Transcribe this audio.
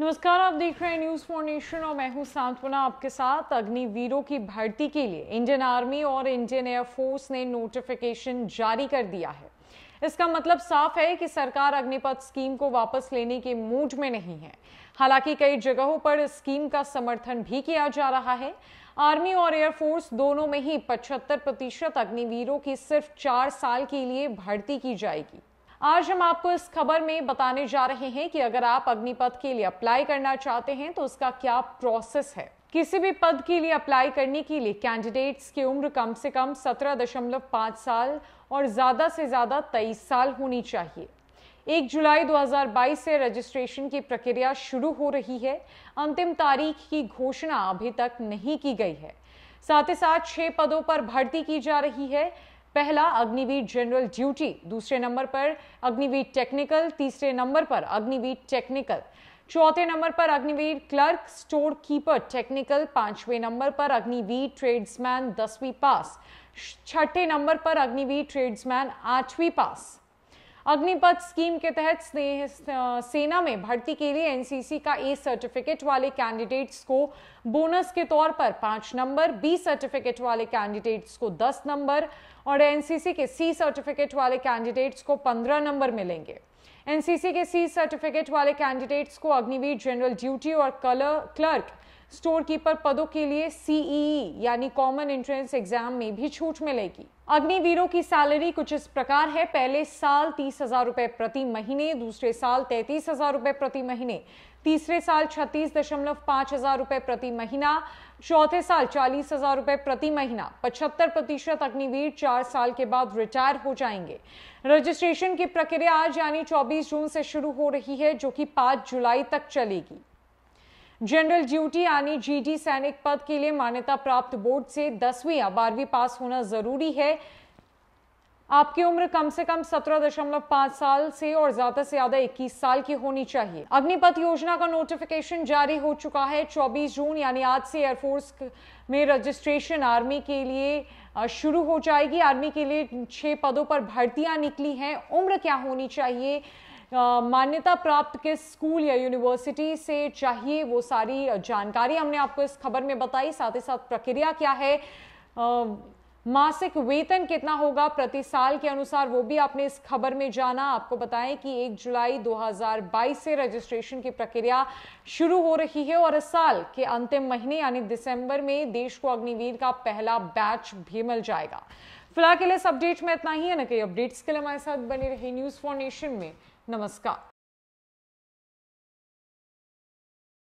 नमस्कार आप देख रहे हैं न्यूज फॉर नेशन और मैं हूं सांत्वना आपके साथ अग्निवीरों की भर्ती के लिए इंडियन आर्मी और इंडियन एयरफोर्स ने नोटिफिकेशन जारी कर दिया है इसका मतलब साफ है कि सरकार अग्निपथ स्कीम को वापस लेने के मूड में नहीं है हालांकि कई जगहों पर इस स्कीम का समर्थन भी किया जा रहा है आर्मी और एयरफोर्स दोनों में ही 75 प्रतिशत अग्निवीरों की सिर्फ चार साल के लिए भर्ती की जाएगी आज हम आपको इस खबर में बताने जा रहे हैं कि अगर आप अग्निपथ के लिए अप्लाई करना चाहते हैं तो उसका क्या प्रोसेस है किसी भी पद के लिए अप्लाई करने के लिए कैंडिडेट्स की उम्र कम से कम 17.5 साल और ज़्यादा से ज़्यादा 23 साल होनी चाहिए एक जुलाई 2022 से रजिस्ट्रेशन की प्रक्रिया शुरू हो रही है अंतिम तारीख की घोषणा अभी तक नहीं की गई है साथ ही साथ छह पदों पर भर्ती की जा रही है पहला अग्निवीर जनरल ड्यूटी दूसरे नंबर पर अग्निवीर टेक्निकल तीसरे नंबर पर अग्निवीर टेक्निकल चौथे नंबर पर Agniveer clerk store keeper technical पांचवें नंबर पर अग्निवीर ट्रेड्समैन दसवीं पास छठे नंबर पर अग्निवीर ट्रेड्समैन आठवीं पास अग्निपथ स्कीम के तहत सेना में भर्ती के लिए एनसीसी का ए सर्टिफिकेट वाले कैंडिडेट्स को बोनस के तौर पर पांच नंबर बी सर्टिफिकेट वाले कैंडिडेट्स को दस नंबर और एनसीसी के सी सर्टिफिकेट वाले कैंडिडेट्स को पंद्रह नंबर मिलेंगे एनसीसी के सी सर्टिफिकेट वाले कैंडिडेट्स को अग्निवीर जनरल ड्यूटी और कलर क्लर्क स्टोर कीपर पदों के लिए सीई e e, यानी कॉमन एंट्रेंस एग्जाम में भी छूट मिलेगी अग्निवीरों की सैलरी कुछ इस प्रकार है पहले साल तीस हजार रुपए प्रति महीने दूसरे साल तैतीस हजार रुपए प्रति महीने तीसरे साल छत्तीस दशमलव पांच हजार रुपए प्रति महीना चौथे साल चालीस हजार रुपए प्रति महीना पचहत्तर प्रतिशत अग्निवीर चार साल के बाद रिटायर हो जाएंगे रजिस्ट्रेशन की प्रक्रिया आज यानी 24 जून से शुरू हो रही है जो कि 5 जुलाई तक चलेगी जनरल ड्यूटी यानी जीडी सैनिक पद के लिए मान्यता प्राप्त बोर्ड से दसवीं या बारहवीं पास होना जरूरी है आपकी उम्र कम से कम सत्रह दशमलव पांच साल से और ज्यादा से ज्यादा इक्कीस साल की होनी चाहिए अग्निपथ योजना का नोटिफिकेशन जारी हो चुका है 24 जून यानी आज से एयरफोर्स में रजिस्ट्रेशन आर्मी के लिए शुरू हो जाएगी आर्मी के लिए छह पदों पर भर्तियां निकली हैं उम्र क्या होनी चाहिए मान्यता प्राप्त किस स्कूल या यूनिवर्सिटी से चाहिए वो सारी जानकारी हमने आपको इस खबर में बताई साथ ही साथ प्रक्रिया क्या है मासिक वेतन कितना होगा प्रति साल के अनुसार वो भी आपने इस खबर में जाना आपको बताएं कि 1 जुलाई 2022 से रजिस्ट्रेशन की प्रक्रिया शुरू हो रही है और इस साल के अंतिम महीने यानी दिसंबर में देश को अग्निवीर का पहला बैच भी मिल जाएगा फिलहाल के लिए इस अपडेट में इतना ही है ना कई अपडेट्स के लिए हमारे साथ बने रहे न्यूज फॉर नेशन में नमस्कार